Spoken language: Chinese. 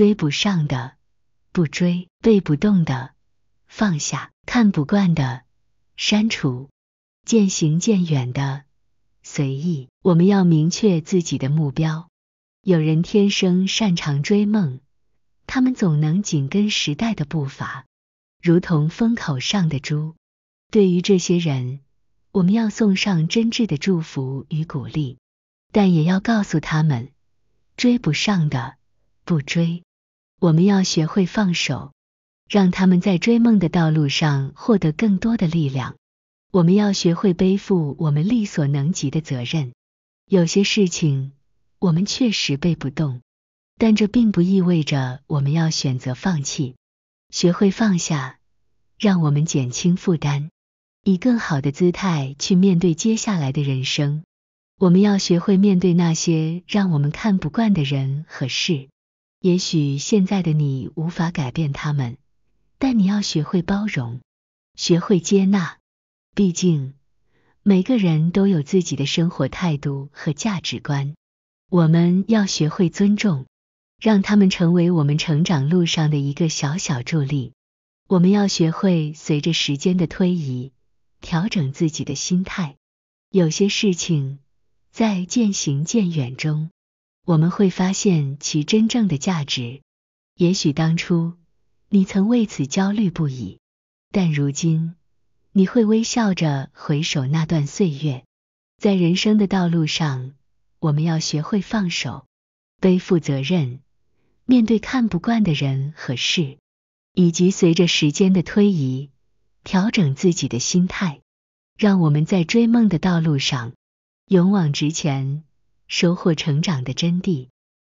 追不上的，不追；背不动的，放下；看不惯的，删除；渐行渐远的，随意。我们要明确自己的目标。有人天生擅长追梦，他们总能紧跟时代的步伐，如同风口上的猪。对于这些人，我们要送上真挚的祝福与鼓励，但也要告诉他们，追不上的，不追。我们要学会放手，让他们在追梦的道路上获得更多的力量。我们要学会背负我们力所能及的责任。有些事情我们确实背不动，但这并不意味着我们要选择放弃。学会放下，让我们减轻负担，以更好的姿态去面对接下来的人生。我们要学会面对那些让我们看不惯的人和事。也许现在的你无法改变他们，但你要学会包容，学会接纳。毕竟，每个人都有自己的生活态度和价值观。我们要学会尊重，让他们成为我们成长路上的一个小小助力。我们要学会随着时间的推移，调整自己的心态。有些事情在渐行渐远中。我们会发现其真正的价值。也许当初你曾为此焦虑不已，但如今你会微笑着回首那段岁月。在人生的道路上，我们要学会放手，背负责任，面对看不惯的人和事，以及随着时间的推移，调整自己的心态。让我们在追梦的道路上勇往直前。收获成长的真谛。